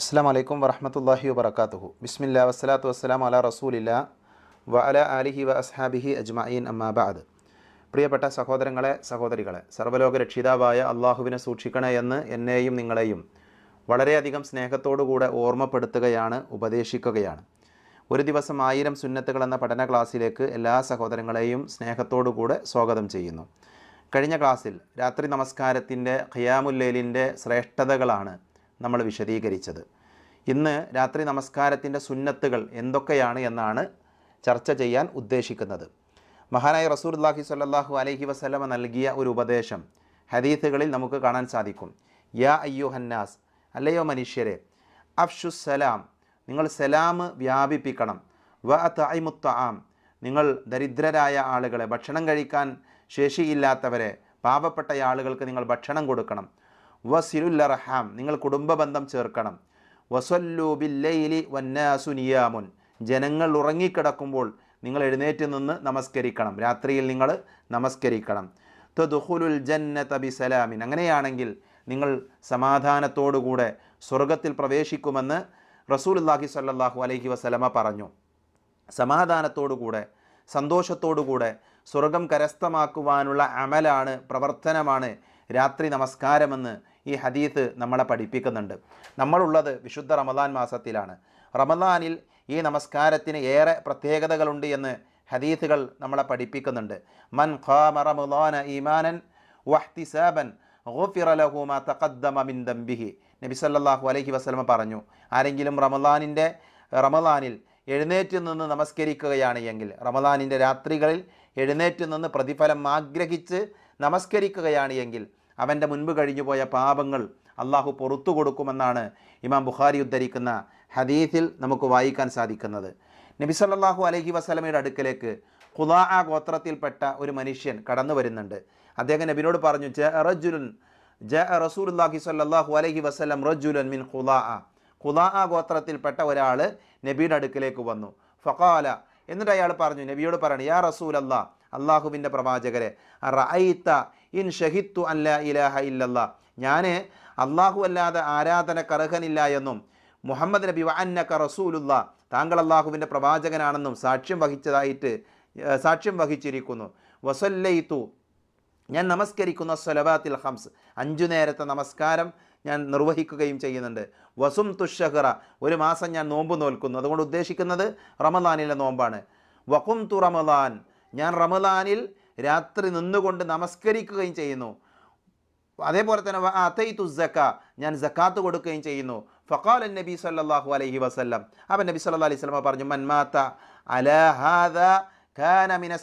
അസ്സാം വലൈക്കും വറഹമത്തല്ലാഹി വബർക്കാത്തുഹു ബിസ്മില്ല വസ്സലാത്തു വസ്സലാം അല റസൂലില്ല വ അല അലിഹി വ അസ്ഹാബിഹി അജ്മഈൻ അമ്മാബാദ് പ്രിയപ്പെട്ട സഹോദരങ്ങളെ സഹോദരികളെ സർവ്വലോക രക്ഷിതാവായ അള്ളാഹുവിനെ സൂക്ഷിക്കണേ എന്ന് എന്നെയും നിങ്ങളെയും വളരെയധികം സ്നേഹത്തോടുകൂടെ ഓർമ്മപ്പെടുത്തുകയാണ് ഉപദേശിക്കുകയാണ് ഒരു ദിവസം ആയിരം സുന്നത്തുകൾ എന്ന പഠന ക്ലാസ്സിലേക്ക് എല്ലാ സഹോദരങ്ങളെയും സ്നേഹത്തോടുകൂടെ സ്വാഗതം ചെയ്യുന്നു കഴിഞ്ഞ ക്ലാസ്സിൽ രാത്രി നമസ്കാരത്തിൻ്റെ ഖിയാമുല്ലൈലിൻ്റെ ശ്രേഷ്ഠതകളാണ് നമ്മൾ വിശദീകരിച്ചത് ഇന്ന് രാത്രി നമസ്കാരത്തിൻ്റെ സുന്നത്തുകൾ എന്തൊക്കെയാണ് എന്നാണ് ചർച്ച ചെയ്യാൻ ഉദ്ദേശിക്കുന്നത് മഹാനായ റസൂർല്ലാഹി സ്വല്ലാഹു അലഹി വസ്ലമ നൽകിയ ഒരു ഉപദേശം ഹദീത്തുകളിൽ നമുക്ക് കാണാൻ സാധിക്കും യാ അയ്യോ ഹന്നാസ് അല്ലയോ മനുഷ്യരെ അഫ്ഷു സലാം നിങ്ങൾ സലാം വ്യാപിപ്പിക്കണം വ തൈമുത്താം നിങ്ങൾ ദരിദ്രരായ ആളുകളെ ഭക്ഷണം കഴിക്കാൻ ശേഷിയില്ലാത്തവരെ പാവപ്പെട്ട ആളുകൾക്ക് നിങ്ങൾ ഭക്ഷണം കൊടുക്കണം വസിലുല്ലർഹാം നിങ്ങൾ കുടുംബ ബന്ധം ചേർക്കണം വസല്ലു ബില്ലയിലി വന്നാസു ജനങ്ങൾ ഉറങ്ങിക്കിടക്കുമ്പോൾ നിങ്ങൾ എഴുന്നേറ്റ് നിന്ന് നമസ്കരിക്കണം രാത്രിയിൽ നിങ്ങൾ നമസ്കരിക്കണം ജന്ന ജന്നത ബിസലാമിൻ അങ്ങനെയാണെങ്കിൽ നിങ്ങൾ സമാധാനത്തോടുകൂടെ സ്വർഗത്തിൽ പ്രവേശിക്കുമെന്ന് റസൂൽ അള്ളാഹി സല്ലാഹു അലൈഹി വസലമ പറഞ്ഞു സമാധാനത്തോടുകൂടെ സന്തോഷത്തോടുകൂടെ സ്വർഗം കരസ്ഥമാക്കുവാനുള്ള അമലാണ് പ്രവർത്തനമാണ് രാത്രി നമസ്കാരമെന്ന് ഈ ഹദീസ് നമ്മളെ പഠിപ്പിക്കുന്നുണ്ട് നമ്മളുള്ളത് വിശുദ്ധ റമദാൻ മാസത്തിലാണ് റമദാനിൽ ഈ നമസ്കാരത്തിന് ഏറെ പ്രത്യേകതകളുണ്ട് എന്ന് ഹദീസുകൾ നമ്മളെ പഠിപ്പിക്കുന്നുണ്ട് മൻ ഖാമ റമദാന ഈമാനൻ വഹ്തിസാബൻ ഗോഫിറലഹുമ നബിസല്ലാഹു അലഹി വസ്ലമ നബി സല്ലല്ലാഹു അലൈഹി പറഞ്ഞു ആരെങ്കിലും റമദാനിൻ്റെ റമദാനിൽ എഴുന്നേറ്റ് നിന്ന് നമസ്കരിക്കുകയാണ് എങ്കിൽ റമദാനിൻ്റെ രാത്രികളിൽ എഴുന്നേറ്റ് നിന്ന് പ്രതിഫലം ആഗ്രഹിച്ച് നമസ്കരിക്കുകയാണ് എങ്കിൽ അവൻ്റെ മുൻപ് കഴിഞ്ഞുപോയ പാപങ്ങൾ അള്ളാഹു പുറത്തു കൊടുക്കുമെന്നാണ് ഇമാം ബുഖാരി ഉദ്ധരിക്കുന്ന ഹദീസിൽ നമുക്ക് വായിക്കാൻ സാധിക്കുന്നത് നബി സല്ലാഹു അലഹി വസ്ലമയുടെ അടുക്കലേക്ക് ഖുദാ ആ ഗോത്രത്തിൽപ്പെട്ട ഒരു മനുഷ്യൻ കടന്നു വരുന്നുണ്ട് അദ്ദേഹം നബിനോട് പറഞ്ഞു ജ റജുലുൻ ജ റസൂലുല്ലാഹി സല്ലാഹു അലഹി വസ്ലം റജുലൻ മിൻ ഖുദാ ആ ഖുദാ ആ ഗോത്രത്തിൽപ്പെട്ട ഒരാൾ നബിയുടെ അടുക്കലേക്ക് വന്നു ഫഖാല എന്നിട്ട് അയാൾ പറഞ്ഞു നബിയോട് പറയണേ യാ റസൂൽ അല്ലാ അള്ളാഹുവിൻ്റെ പ്രവാചകരെ റൈത്ത ഇൻ ഷഹിത്തു അല്ല ഇലാഹ ഇല്ലല്ല ഞാൻ അള്ളാഹു അല്ലാതെ ആരാധന കർഹനില്ല എന്നും മുഹമ്മദ് നബി വന്നക്ക റസൂലുള്ള താങ്കൾ അള്ളാഹുവിൻ്റെ പ്രവാചകനാണെന്നും സാക്ഷ്യം വഹിച്ചതായിട്ട് സാക്ഷ്യം വഹിച്ചിരിക്കുന്നു വസല്ലയിത്തു ഞാൻ നമസ്കരിക്കുന്ന സ്വലബാത്തിൽ ഹംസ് അഞ്ചു നേരത്തെ നമസ്കാരം ഞാൻ നിർവഹിക്കുകയും ചെയ്യുന്നുണ്ട് വസും തുഷഹറ ഒരു മാസം ഞാൻ നോമ്പ് നോൽക്കുന്നു അതുകൊണ്ട് ഉദ്ദേശിക്കുന്നത് റമദാനിലെ നോമ്പാണ് വഖും തു റമദാൻ ഞാൻ റമദാനിൽ രാത്രി നിന്നുകൊണ്ട് നമസ്കരിക്കുകയും ചെയ്യുന്നു അതേപോലെ തന്നെ അതൈത്തു ജക്ക ഞാൻ ജക്കാത്ത് കൊടുക്കുകയും ചെയ്യുന്നു ഫക്കാൽ നബി സല്ലാഹു അലൈഹി വസ്ലം അപ്പൻ നബി സല്ലാ അലൈഹി സ്വലമ പറഞ്ഞു മന്മാത്ത അലഹാദ ഖാനമിന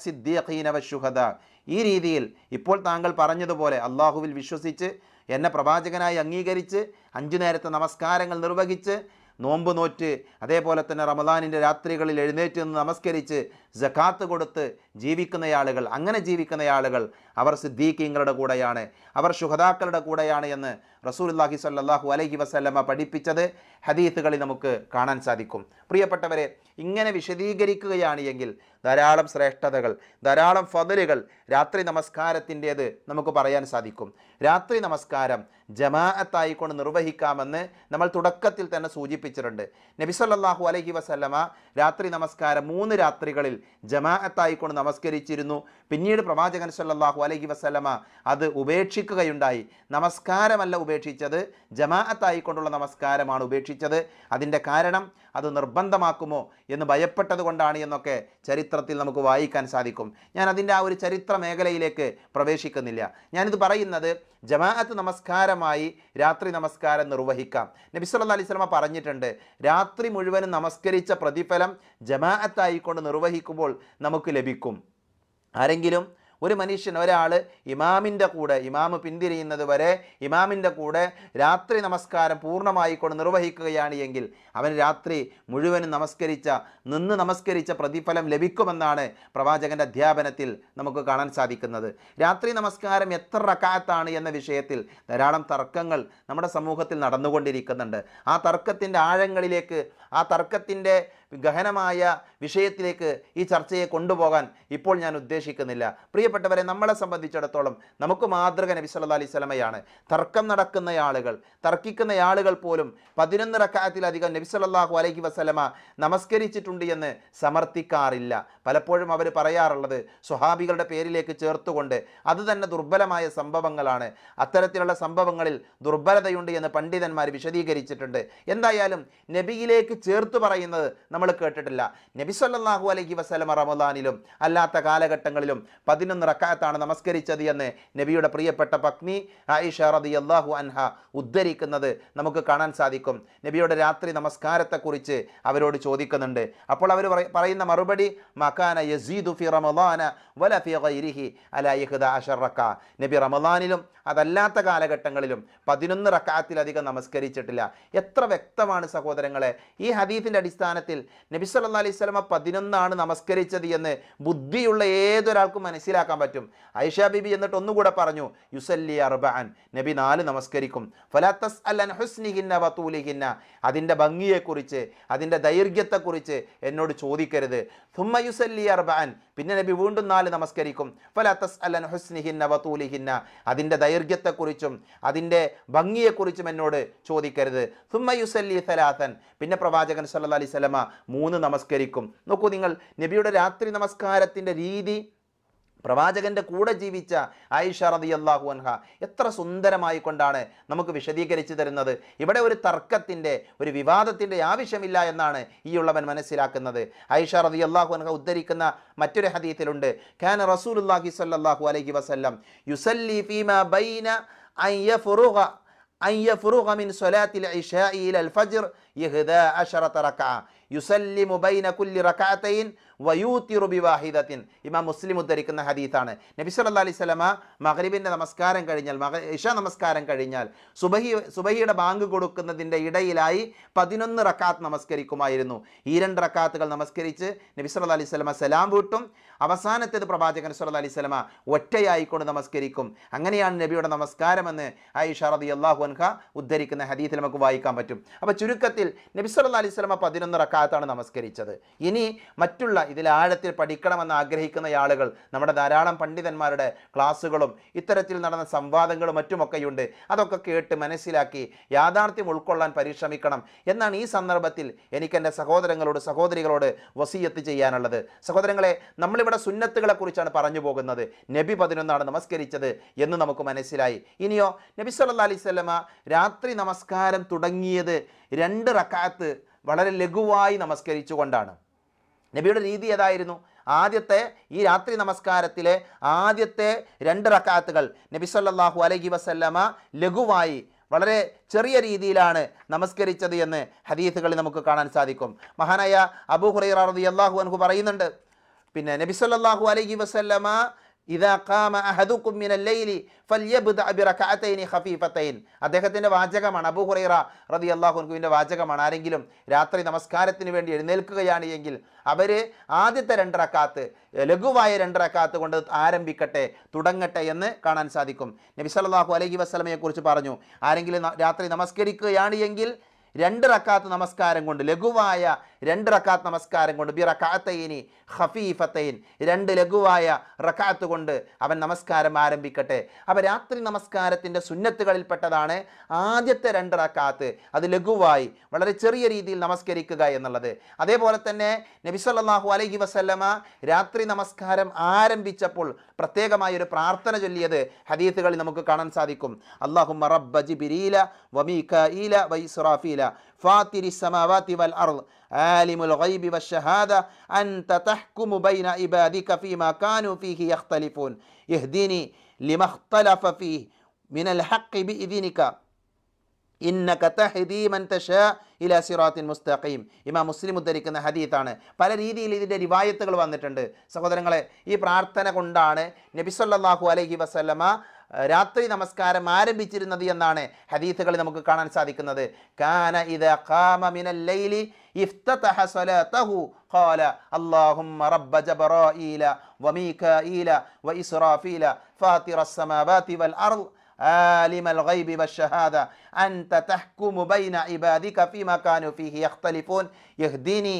ഈ രീതിയിൽ ഇപ്പോൾ താങ്കൾ പറഞ്ഞതുപോലെ അള്ളാഹുവിൽ വിശ്വസിച്ച് എന്നെ പ്രവാചകനായി അംഗീകരിച്ച് അഞ്ചു നേരത്തെ നമസ്കാരങ്ങൾ നിർവഹിച്ച് നോമ്പ് നോറ്റ് അതേപോലെ തന്നെ റമദാനിൻ്റെ രാത്രികളിൽ എഴുന്നേറ്റ് നിന്ന് നമസ്കരിച്ച് ജക്കാത്ത് കൊടുത്ത് ജീവിക്കുന്ന ആളുകൾ അങ്ങനെ ജീവിക്കുന്ന ആളുകൾ അവർ സിദ്ദീഖീങ്ങളുടെ കൂടെയാണ് അവർ ശുഹദാക്കളുടെ കൂടെയാണ് എന്ന് റസൂലുല്ലാഹി സല്ലാഹു അലൈഹി വസല്ലമ പഠിപ്പിച്ചത് ഹദീത്തുകളിൽ നമുക്ക് കാണാൻ സാധിക്കും പ്രിയപ്പെട്ടവരെ ഇങ്ങനെ വിശദീകരിക്കുകയാണ് എങ്കിൽ ധാരാളം ശ്രേഷ്ഠതകൾ ധാരാളം ഫതലുകൾ രാത്രി നമസ്കാരത്തിൻ്റേത് നമുക്ക് പറയാൻ സാധിക്കും രാത്രി നമസ്കാരം ജമാഅത്തായിക്കൊണ്ട് നിർവഹിക്കാമെന്ന് നമ്മൾ തുടക്കത്തിൽ തന്നെ സൂചിപ്പിച്ചിട്ടുണ്ട് നബിസല്ലാഹു അലഹി വസല്ലമ രാത്രി നമസ്കാരം മൂന്ന് രാത്രികളിൽ ജമാഅത്തായിക്കൊണ്ട് നമസ്കരിച്ചിരുന്നു പിന്നീട് പ്രവാചകൻ സല്ലാഹു അലഹി വസല്ലമ അത് ഉപേക്ഷിക്കുകയുണ്ടായി നമസ്കാരമല്ല ഉപേക്ഷിച്ചത് ജമാഅത്തായിക്കൊണ്ടുള്ള നമസ്കാരമാണ് ഉപേക്ഷിച്ചത് അതിൻ്റെ കാരണം അത് നിർബന്ധമാക്കുമോ എന്ന് ഭയപ്പെട്ടത് കൊണ്ടാണ് എന്നൊക്കെ ചരിത്രത്തിൽ നമുക്ക് വായിക്കാൻ സാധിക്കും ഞാൻ അതിൻ്റെ ആ ഒരു ചരിത്ര മേഖലയിലേക്ക് പ്രവേശിക്കുന്നില്ല ഞാനിത് പറയുന്നത് ജമാഅത്ത് നമസ്കാരമായി രാത്രി നമസ്കാരം നിർവഹിക്കാം നബി സല്ല അലൈഹി സ്വലമ പറഞ്ഞിട്ടുണ്ട് രാത്രി മുഴുവനും നമസ്കരിച്ച പ്രതിഫലം ജമാഅത്തായിക്കൊണ്ട് നിർവഹിക്കുമ്പോൾ നമുക്ക് ലഭിക്കും ആരെങ്കിലും ഒരു മനുഷ്യൻ ഒരാൾ ഇമാമിൻ്റെ കൂടെ ഇമാമ് പിന്തിരിയുന്നത് വരെ ഇമാമിൻ്റെ കൂടെ രാത്രി നമസ്കാരം പൂർണ്ണമായിക്കൊണ്ട് നിർവഹിക്കുകയാണ് എങ്കിൽ അവൻ രാത്രി മുഴുവനും നമസ്കരിച്ച നിന്ന് നമസ്കരിച്ച പ്രതിഫലം ലഭിക്കുമെന്നാണ് പ്രവാചകൻ്റെ അധ്യാപനത്തിൽ നമുക്ക് കാണാൻ സാധിക്കുന്നത് രാത്രി നമസ്കാരം എത്ര റക്കാത്താണ് എന്ന വിഷയത്തിൽ ധാരാളം തർക്കങ്ങൾ നമ്മുടെ സമൂഹത്തിൽ നടന്നുകൊണ്ടിരിക്കുന്നുണ്ട് ആ തർക്കത്തിൻ്റെ ആഴങ്ങളിലേക്ക് ആ തർക്കത്തിൻ്റെ ഗഹനമായ വിഷയത്തിലേക്ക് ഈ ചർച്ചയെ കൊണ്ടുപോകാൻ ഇപ്പോൾ ഞാൻ ഉദ്ദേശിക്കുന്നില്ല പ്രിയപ്പെട്ടവരെ നമ്മളെ സംബന്ധിച്ചിടത്തോളം നമുക്ക് മാതൃക നബി സല്ലാ അലൈഹി സ്വലമയാണ് തർക്കം നടക്കുന്ന ആളുകൾ തർക്കിക്കുന്ന ആളുകൾ പോലും പതിനൊന്ന് റക്കായത്തിലധികം നബി സല്ലാഹു അലൈഹി വസ്ലമ നമസ്കരിച്ചിട്ടുണ്ട് എന്ന് സമർത്ഥിക്കാറില്ല പലപ്പോഴും അവർ പറയാറുള്ളത് സ്വഹാബികളുടെ പേരിലേക്ക് ചേർത്തുകൊണ്ട് അത് തന്നെ ദുർബലമായ സംഭവങ്ങളാണ് അത്തരത്തിലുള്ള സംഭവങ്ങളിൽ ദുർബലതയുണ്ട് എന്ന് പണ്ഡിതന്മാർ വിശദീകരിച്ചിട്ടുണ്ട് എന്തായാലും നബിയിലേക്ക് ചേർത്ത് പറയുന്നത് നമ്മൾ കേട്ടിട്ടില്ല നബി സല്ലാഹു അലൈഹി വസ്ലമ റമദാനിലും അല്ലാത്ത കാലഘട്ടങ്ങളിലും പതിനൊന്ന് റക്കാത്താണ് നമസ്കരിച്ചത് എന്ന് നബിയുടെ പ്രിയപ്പെട്ട പത്നി ആയിഷ റതി അള്ളാഹു അൻഹ ഉദ്ധരിക്കുന്നത് നമുക്ക് കാണാൻ സാധിക്കും നബിയുടെ രാത്രി നമസ്കാരത്തെക്കുറിച്ച് അവരോട് ചോദിക്കുന്നുണ്ട് അപ്പോൾ അവർ പറയുന്ന മറുപടി മക്കാന യസീദു ഫി റമദാന വല ഫി ഗൈരിഹി അല യഹ്ദ അഷറക്ക നബി റമദാനിലും അതല്ലാത്ത കാലഘട്ടങ്ങളിലും പതിനൊന്ന് റക്കാത്തിലധികം നമസ്കരിച്ചിട്ടില്ല എത്ര വ്യക്തമാണ് സഹോദരങ്ങളെ ഈ ഹദീഫിൻ്റെ അടിസ്ഥാനത്തിൽ നബി സല്ല അലൈഹി സ്വലമ പതിനൊന്നാണ് നമസ്കരിച്ചത് എന്ന് ബുദ്ധിയുള്ള ഏതൊരാൾക്കും മനസ്സിലാക്കാൻ പറ്റും ഐഷ ബിബി എന്നിട്ട് ഒന്നുകൂടെ പറഞ്ഞു യുസല്ലി അർബാൻ നബി നാല് നമസ്കരിക്കും ഫലാത്തസ് അല്ലൻ ഹുസ്നിഹിന്ന വത്തൂലിഹിന്ന അതിൻ്റെ ഭംഗിയെക്കുറിച്ച് അതിൻ്റെ ദൈർഘ്യത്തെക്കുറിച്ച് എന്നോട് ചോദിക്കരുത് തുമ്മ യുസല്ലി അർബാൻ പിന്നെ നബി വീണ്ടും നാല് നമസ്കരിക്കും ഫലാത്തസ് അൻ ഹുസ്നിഹിന്ന വത്തൂലിഹിന്ന അതിൻ്റെ ദൈർഘ്യത്തെക്കുറിച്ചും അതിൻ്റെ ഭംഗിയെക്കുറിച്ചും എന്നോട് ചോദിക്കരുത് തുമ്മ യുസല്ലി സലാത്തൻ പിന്നെ പ്രവാചകൻ സല്ലാ അലൈഹി മൂന്ന് നമസ്കരിക്കും നോക്കൂ നിങ്ങൾ നബിയുടെ രാത്രി നമസ്കാരത്തിൻ്റെ രീതി പ്രവാചകന്റെ കൂടെ ജീവിച്ച ആയിഷ റതി അള്ളാഹു അൻഹ എത്ര സുന്ദരമായി കൊണ്ടാണ് നമുക്ക് വിശദീകരിച്ചു തരുന്നത് ഇവിടെ ഒരു തർക്കത്തിൻ്റെ ഒരു വിവാദത്തിൻ്റെ ആവശ്യമില്ല എന്നാണ് ഈ ഉള്ളവൻ മനസ്സിലാക്കുന്നത് ആയിഷ റതി അള്ളാഹു അൻഹ ഉദ്ധരിക്കുന്ന മറ്റൊരു ഹദീത്തിലുണ്ട് ഖാൻ റസൂലുല്ലാഹി സല്ലാഹു അലൈഹി വസല്ലം യുസല്ലി ഫീമ ബൈന ഐ ഫുറുഹ ഐ ഫുറുഹ മിൻ സൊലാത്തിൽ ഐഷ ഇൽ അൽ ഫജ്ർ ഇമാം മുസ്ലിം ഉദ്ധരിക്കുന്ന ഹദീത്താണ് നബി സല്ല അലൈഹി സ്വലമ മഹരിബിൻ്റെ നമസ്കാരം കഴിഞ്ഞാൽ മഹ ഇഷ നമസ്കാരം കഴിഞ്ഞാൽ സുബഹി സുബഹിയുടെ ബാങ്ക് കൊടുക്കുന്നതിൻ്റെ ഇടയിലായി പതിനൊന്ന് റക്കാത്ത് നമസ്കരിക്കുമായിരുന്നു ഈ രണ്ട് റക്കാത്തുകൾ നമസ്കരിച്ച് നബി സല്ല അലൈഹി സ്വലമ സലാം വീട്ടും അവസാനത്തേത് പ്രവാചകൻ സല്ല അലൈഹി സ്വലമ ഒറ്റയായിക്കൊണ്ട് നമസ്കരിക്കും അങ്ങനെയാണ് നബിയുടെ നമസ്കാരമെന്ന് ഐഷ റതി അള്ളാഹു അൻഹ ഉദ്ധരിക്കുന്ന ഹദീത്തിൽ നമുക്ക് വായിക്കാൻ പറ്റും അപ്പോൾ ചുരുക്കത്തിൽ നബി നബിസ്വല്ലാ അലൈഹി സ്വലമ പതിനൊന്ന് റക്കാത്താണ് നമസ്കരിച്ചത് ഇനി മറ്റുള്ള ഇതിൽ ആഴത്തിൽ പഠിക്കണമെന്ന് ആഗ്രഹിക്കുന്ന ആളുകൾ നമ്മുടെ ധാരാളം പണ്ഡിതന്മാരുടെ ക്ലാസ്സുകളും ഇത്തരത്തിൽ നടന്ന സംവാദങ്ങളും മറ്റുമൊക്കെയുണ്ട് അതൊക്കെ കേട്ട് മനസ്സിലാക്കി യാഥാർത്ഥ്യം ഉൾക്കൊള്ളാൻ പരിശ്രമിക്കണം എന്നാണ് ഈ സന്ദർഭത്തിൽ എനിക്ക് എൻ്റെ സഹോദരങ്ങളോട് സഹോദരികളോട് വസീയത്ത് ചെയ്യാനുള്ളത് സഹോദരങ്ങളെ നമ്മളിവിടെ സുന്നത്തുകളെ കുറിച്ചാണ് പറഞ്ഞു പോകുന്നത് നബി പതിനൊന്നാണ് നമസ്കരിച്ചത് എന്ന് നമുക്ക് മനസ്സിലായി ഇനിയോ നബി സല്ല അലൈവല്ല രാത്രി നമസ്കാരം തുടങ്ങിയത് രണ്ട് റക്കാത്ത് വളരെ ലഘുവായി നമസ്കരിച്ചുകൊണ്ടാണ് നബിയുടെ രീതി ഏതായിരുന്നു ആദ്യത്തെ ഈ രാത്രി നമസ്കാരത്തിലെ ആദ്യത്തെ രണ്ട് റക്കാത്തുകൾ നബി സല്ലാഹു അലൈഹി വസല്ലമ ലഘുവായി വളരെ ചെറിയ രീതിയിലാണ് നമസ്കരിച്ചത് എന്ന് ഹദീസുകളിൽ നമുക്ക് കാണാൻ സാധിക്കും മഹാനായ അബു ഹുറൈറാറു റളിയല്ലാഹു അൻഹു പറയുന്നുണ്ട് പിന്നെ നബി സല്ലല്ലാഹു അലൈഹി വസല്ലമ അദ്ദേഹത്തിന്റെ വാചകമാണ് അബു ഹുറൈറ റതി അള്ളാഹുൻകുവിൻ്റെ വാചകമാണ് ആരെങ്കിലും രാത്രി നമസ്കാരത്തിന് വേണ്ടി എഴുന്നേൽക്കുകയാണ് എങ്കിൽ അവർ ആദ്യത്തെ രണ്ടറക്കാത്ത് ലഘുവായ രണ്ടറക്കാത്ത് കൊണ്ട് ആരംഭിക്കട്ടെ തുടങ്ങട്ടെ എന്ന് കാണാൻ സാധിക്കും അലൈഹി അലഹി കുറിച്ച് പറഞ്ഞു ആരെങ്കിലും രാത്രി നമസ്കരിക്കുകയാണ് എങ്കിൽ രണ്ട് റക്കാത്ത് നമസ്കാരം കൊണ്ട് ലഘുവായ രണ്ട് റക്കാത്ത് നമസ്കാരം കൊണ്ട് ബി റക്കാത്തയിനി ഹഫീഫത്തയിൻ രണ്ട് ലഘുവായ റക്കാത്ത് കൊണ്ട് അവൻ നമസ്കാരം ആരംഭിക്കട്ടെ അവ രാത്രി നമസ്കാരത്തിൻ്റെ സുന്നത്തുകളിൽപ്പെട്ടതാണ് ആദ്യത്തെ രണ്ട് റക്കാത്ത് അത് ലഘുവായി വളരെ ചെറിയ രീതിയിൽ നമസ്കരിക്കുക എന്നുള്ളത് അതേപോലെ തന്നെ നബിസല്ലാഹു അലൈഹി വസല്ലമ രാത്രി നമസ്കാരം ആരംഭിച്ചപ്പോൾ പ്രത്യേകമായ ഒരു പ്രാർത്ഥന ചൊല്ലിയത് ഹദീത്തുകളിൽ നമുക്ക് കാണാൻ സാധിക്കും അള്ളാഹുമ്മ റബ്ബ ജിബിരീല വമീഖീല വൈസ്റാഫീല ഇല്ല ഫാത്തിരി സമാവാതി വൽ അർദ് ആലിമുൽ ഗൈബി ഷഹാദ അൻത തഹ്കുമു ബൈന ഇബാദിക ഫീമ കാനു ഫീഹി യഖ്തലിഫൂൻ ഇഹ്ദിനി ലിമഖ്തലഫ ഫീഹി മിനൽ ഹഖ് ബിഇദ്നിക ഇന്നക തഹ്ദി മൻ തശാ ഇല സിറാത്തിൻ മുസ്തഖീം ഇമാം മുസ്ലിം ഉദ്ധരിക്കുന്ന ഹദീത്താണ് പല രീതിയിൽ ഇതിൻ്റെ റിവായത്തുകൾ വന്നിട്ടുണ്ട് സഹോദരങ്ങളെ ഈ പ്രാർത്ഥന കൊണ്ടാണ് നബി സല്ലല്ലാഹു അലൈഹി വസല്ലമ രാത്രി നമസ്കാരം ആരംഭിച്ചിരുന്നത് എന്നാണ് ഹദീസുകളിൽ നമുക്ക് കാണാൻ സാധിക്കുന്നത് കാന ഇത ഖാമ മിനൽ ലൈലി افتتح صلاته قال اللهم رب جبرائيل وميكائيل وإسرافيل فاطر السماوات والأرض عالم الغيب والشهادة أنت تحكم بين عبادك فيما كانوا فيه يختلفون يهديني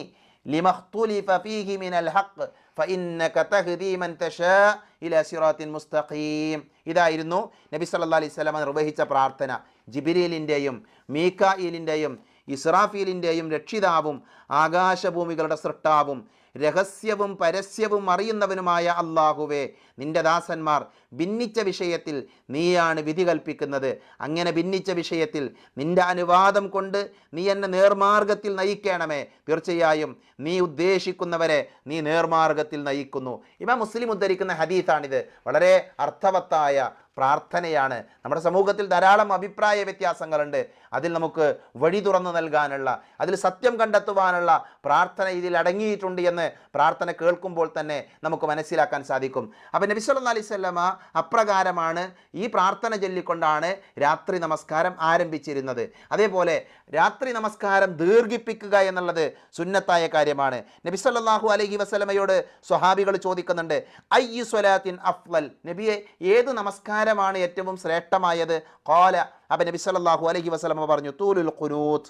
لما اختلف فيه من الحق فإنك تهدي من تشاء ഇല സിറാത്തിൻ മുസ്തഖീം ഇതായിരുന്നു നബി സല്ലാ അലൈഹി വസല്ലം നിർവഹിച്ച പ്രാർത്ഥന ജിബിരിലിൻ്റെയും മീക്കായിലിൻ്റെയും ഇസ്രാഫീലിൻ്റെയും രക്ഷിതാവും ആകാശഭൂമികളുടെ സൃഷ്ടാവും രഹസ്യവും പരസ്യവും അറിയുന്നവനുമായ അള്ളാഹുവേ നിന്റെ ദാസന്മാർ ഭിന്നിച്ച വിഷയത്തിൽ നീയാണ് വിധി കൽപ്പിക്കുന്നത് അങ്ങനെ ഭിന്നിച്ച വിഷയത്തിൽ നിന്റെ അനുവാദം കൊണ്ട് നീ എന്നെ നേർമാർഗത്തിൽ നയിക്കണമേ തീർച്ചയായും നീ ഉദ്ദേശിക്കുന്നവരെ നീ നേർമാർഗത്തിൽ നയിക്കുന്നു ഇവ മുസ്ലിം ഉദ്ധരിക്കുന്ന ഹദീസാണിത് വളരെ അർത്ഥവത്തായ പ്രാർത്ഥനയാണ് നമ്മുടെ സമൂഹത്തിൽ ധാരാളം അഭിപ്രായ വ്യത്യാസങ്ങളുണ്ട് അതിൽ നമുക്ക് വഴി തുറന്നു നൽകാനുള്ള അതിൽ സത്യം കണ്ടെത്തുവാനുള്ള പ്രാർത്ഥന ഇതിൽ അടങ്ങിയിട്ടുണ്ട് എന്ന് പ്രാർത്ഥന കേൾക്കുമ്പോൾ തന്നെ നമുക്ക് മനസ്സിലാക്കാൻ സാധിക്കും അപ്പം നബി അലൈഹി അലൈവല്ലമ അപ്രകാരമാണ് ഈ പ്രാർത്ഥന ചൊല്ലിക്കൊണ്ടാണ് രാത്രി നമസ്കാരം ആരംഭിച്ചിരുന്നത് അതേപോലെ രാത്രി നമസ്കാരം ദീർഘിപ്പിക്കുക എന്നുള്ളത് സുന്നത്തായ കാര്യമാണ് നബി അല്ലാഹു അലൈഹി വസ്ലമയോട് സ്വഹാബികൾ ചോദിക്കുന്നുണ്ട് അയ്യു സ്വലാത്തിൻ അഫ്വൽ നബിയെ ഏത് നമസ്കാരം ആഹാരമാണ് ഏറ്റവും ശ്രേഷ്ഠമായത് കോല അപ്പം നബി സല്ലാഹു അലഹി വസ്ലമ പറഞ്ഞു തൂലുൽ കുനൂത്ത്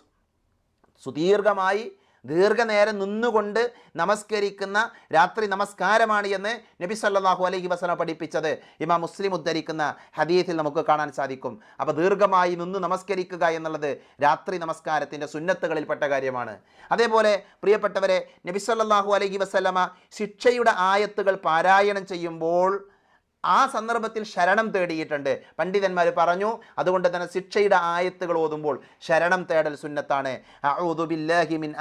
സുദീർഘമായി ദീർഘനേരം നിന്നുകൊണ്ട് നമസ്കരിക്കുന്ന രാത്രി നമസ്കാരമാണ് എന്ന് നബി സല്ലാഹു അലഹി വസ്ലമ പഠിപ്പിച്ചത് ഇമാ മുസ്ലിം ഉദ്ധരിക്കുന്ന ഹദീഫിൽ നമുക്ക് കാണാൻ സാധിക്കും അപ്പോൾ ദീർഘമായി നിന്ന് നമസ്കരിക്കുക എന്നുള്ളത് രാത്രി നമസ്കാരത്തിൻ്റെ സുന്നത്തുകളിൽപ്പെട്ട കാര്യമാണ് അതേപോലെ പ്രിയപ്പെട്ടവരെ നബി സല്ലാഹു അലഹി വസ്ലമ ശിക്ഷയുടെ ആയത്തുകൾ പാരായണം ചെയ്യുമ്പോൾ ആ സന്ദർഭത്തിൽ ശരണം തേടിയിട്ടുണ്ട് പണ്ഡിതന്മാർ പറഞ്ഞു അതുകൊണ്ട് തന്നെ ശിക്ഷയുടെ ആയത്തുകൾ ഓതുമ്പോൾ ശരണം തേടൽ സുന്നത്താണ് മിൻ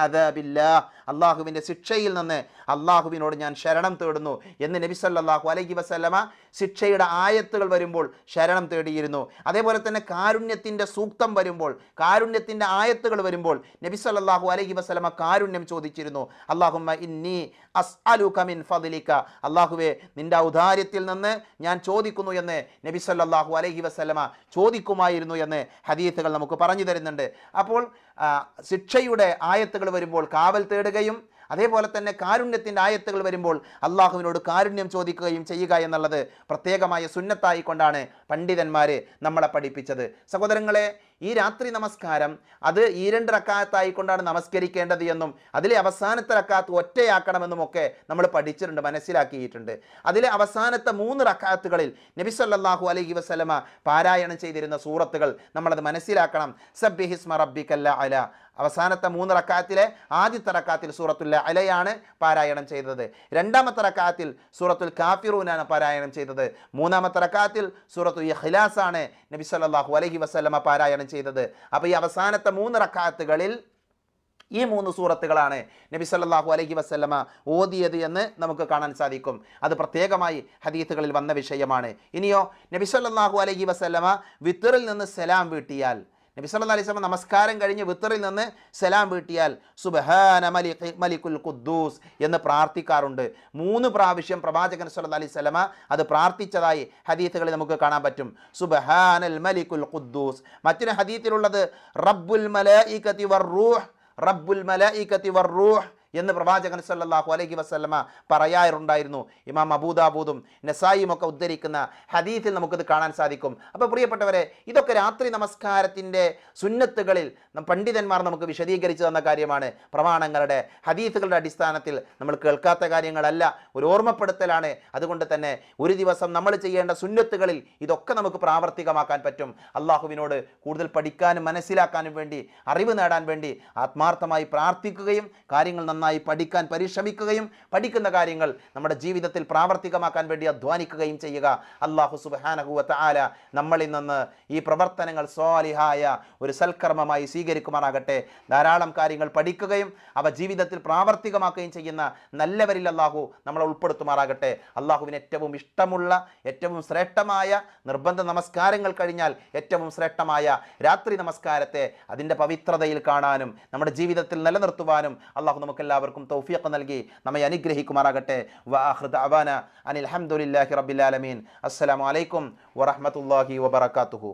അള്ളാഹുവിൻ്റെ ശിക്ഷയിൽ നിന്ന് അള്ളാഹുവിനോട് ഞാൻ ശരണം തേടുന്നു എന്ന് നബി സല്ലാഹു അലൈഹി വസ്ലമ ശിക്ഷയുടെ ആയത്തുകൾ വരുമ്പോൾ ശരണം തേടിയിരുന്നു അതേപോലെ തന്നെ കാരുണ്യത്തിൻ്റെ സൂക്തം വരുമ്പോൾ കാരുണ്യത്തിൻ്റെ ആയത്തുകൾ വരുമ്പോൾ നബി സല്ലാഹു അലൈഹി വസ്ലമ കാരുണ്യം ചോദിച്ചിരുന്നു അള്ളാഹുമ്മ ഇന്നി അസ് അലു കമിൻ ഫതിലിക്ക അള്ളാഹുവെ നിൻ്റെ ഔദാര്യത്തിൽ നിന്ന് ഞാൻ ചോദിക്കുന്നു എന്ന് നബി സല്ലാഹു അലഹി വസ്ലമ ചോദിക്കുമായിരുന്നു എന്ന് ഹദീസുകൾ നമുക്ക് പറഞ്ഞു തരുന്നുണ്ട് അപ്പോൾ ശിക്ഷയുടെ ആയത്തുകൾ വരുമ്പോൾ കാവൽ തേടുകയും അതേപോലെ തന്നെ കാരുണ്യത്തിൻ്റെ ആയത്തുകൾ വരുമ്പോൾ അള്ളാഹുവിനോട് കാരുണ്യം ചോദിക്കുകയും ചെയ്യുക എന്നുള്ളത് പ്രത്യേകമായ സുന്നത്തായി കൊണ്ടാണ് പണ്ഡിതന്മാർ നമ്മളെ പഠിപ്പിച്ചത് സഹോദരങ്ങളെ ഈ രാത്രി നമസ്കാരം അത് ഈ രണ്ട് റക്കാത്തായിക്കൊണ്ടാണ് നമസ്കരിക്കേണ്ടത് എന്നും അതിലെ അവസാനത്തെ റക്കാത്ത് ഒറ്റയാക്കണമെന്നും ഒക്കെ നമ്മൾ പഠിച്ചിട്ടുണ്ട് മനസ്സിലാക്കിയിട്ടുണ്ട് അതിലെ അവസാനത്തെ മൂന്ന് റക്കാത്തുകളിൽ നബി സല്ലാഹു അലൈഹി വസ്ലമ പാരായണം ചെയ്തിരുന്ന സൂറത്തുകൾ നമ്മളത് മനസ്സിലാക്കണം സബ്ബിഹിസ്മ റബ്ബിക്കല്ല അല അവസാനത്തെ മൂന്ന് റക്കാത്തിലെ ആദ്യത്തെ റക്കാത്തിൽ സൂറത്തുൽ അലയാണ് പാരായണം ചെയ്തത് രണ്ടാമത്തെ റക്കാത്തിൽ സൂറത്തുൽ കാഫിറൂനാണ് പാരായണം ചെയ്തത് മൂന്നാമത്തെ റക്കാത്തിൽ സൂറത്തുൽ സൂറത്ത് ഇഖ്ലാസാണ് നബി സല്ലല്ലാഹു അലൈഹി വസല്ലമ പാരായണം ചെയ്തത് അപ്പോൾ ഈ അവസാനത്തെ മൂന്ന് റക്കാത്തുകളിൽ ഈ മൂന്ന് സൂറത്തുകളാണ് നബി സല്ലാഹു അലൈഹി വസ്ലമ ഓതിയത് എന്ന് നമുക്ക് കാണാൻ സാധിക്കും അത് പ്രത്യേകമായി ഹദീത്തുകളിൽ വന്ന വിഷയമാണ് ഇനിയോ നബി സല്ലാഹു അലൈഹി വസ്ലമ വിത്തറിൽ നിന്ന് സലാം വീട്ടിയാൽ നബി സല്ലാ അലൈഹി സ്വലം നമസ്കാരം കഴിഞ്ഞ് വിത്തറിൽ നിന്ന് സലാം വീട്ടിയാൽ സുബഹാന മലിഖ് മലിക്കുൽ ഖുദ്ദൂസ് എന്ന് പ്രാർത്ഥിക്കാറുണ്ട് മൂന്ന് പ്രാവശ്യം പ്രവാചകൻ സല്ലാ അലൈഹി സ്വലമ അത് പ്രാർത്ഥിച്ചതായി ഹദീത്തുകളിൽ നമുക്ക് കാണാൻ പറ്റും സുബഹാനൽ മലിക്കുൽ ഖുദ്ദൂസ് മറ്റൊരു ഹദീത്തിലുള്ളത് റബ്ബുൽ മലായികതി വർ റൂഹ് റബ്ബുൽ മലായികതി വർ റൂഹ് എന്ന് പ്രവാചകൻ സല്ലാഹു അലൈഹി വസ്ലമ പറയാറുണ്ടായിരുന്നു ഇമാം അബൂദാബൂദും നസായിയും ഒക്കെ ഉദ്ധരിക്കുന്ന ഹദീഫിൽ നമുക്കിത് കാണാൻ സാധിക്കും അപ്പോൾ പ്രിയപ്പെട്ടവരെ ഇതൊക്കെ രാത്രി നമസ്കാരത്തിൻ്റെ സുന്നത്തുകളിൽ പണ്ഡിതന്മാർ നമുക്ക് വിശദീകരിച്ചു തന്ന കാര്യമാണ് പ്രമാണങ്ങളുടെ ഹദീസുകളുടെ അടിസ്ഥാനത്തിൽ നമ്മൾ കേൾക്കാത്ത കാര്യങ്ങളല്ല ഒരു ഓർമ്മപ്പെടുത്തലാണ് അതുകൊണ്ട് തന്നെ ഒരു ദിവസം നമ്മൾ ചെയ്യേണ്ട സുന്നത്തുകളിൽ ഇതൊക്കെ നമുക്ക് പ്രാവർത്തികമാക്കാൻ പറ്റും അള്ളാഹുവിനോട് കൂടുതൽ പഠിക്കാനും മനസ്സിലാക്കാനും വേണ്ടി അറിവ് നേടാൻ വേണ്ടി ആത്മാർത്ഥമായി പ്രാർത്ഥിക്കുകയും കാര്യങ്ങൾ നന്നായി നന്നായി പഠിക്കാൻ പരിശ്രമിക്കുകയും പഠിക്കുന്ന കാര്യങ്ങൾ നമ്മുടെ ജീവിതത്തിൽ പ്രാവർത്തികമാക്കാൻ വേണ്ടി അധ്വാനിക്കുകയും ചെയ്യുക അള്ളാഹു സുബാനഹുവത്ത് ആല നമ്മളിൽ നിന്ന് ഈ പ്രവർത്തനങ്ങൾ സ്വാലിഹായ ഒരു സൽക്കർമ്മമായി സ്വീകരിക്കുമാറാകട്ടെ ധാരാളം കാര്യങ്ങൾ പഠിക്കുകയും അവ ജീവിതത്തിൽ പ്രാവർത്തികമാക്കുകയും ചെയ്യുന്ന നല്ലവരിൽ അള്ളാഹു നമ്മളെ ഉൾപ്പെടുത്തുമാറാകട്ടെ അള്ളാഹുവിന് ഏറ്റവും ഇഷ്ടമുള്ള ഏറ്റവും ശ്രേഷ്ഠമായ നിർബന്ധ നമസ്കാരങ്ങൾ കഴിഞ്ഞാൽ ഏറ്റവും ശ്രേഷ്ഠമായ രാത്രി നമസ്കാരത്തെ അതിൻ്റെ പവിത്രതയിൽ കാണാനും നമ്മുടെ ജീവിതത്തിൽ നിലനിർത്തുവാനും അള്ളാഹു നമുക്ക് എല്ലാവർക്കും തൗഫീഖ് നൽകി നമ്മെ അനുഗ്രഹിക്കുമാറാകട്ടെ വാഹൃദ് അവാന അനിൽ അഹമ്മദില്ലാഹി റബ്ബിലാലമീൻ അസ്സലാമലൈക്കും വറഹമത്തല്ലാഹി വബർക്കാത്തുഹു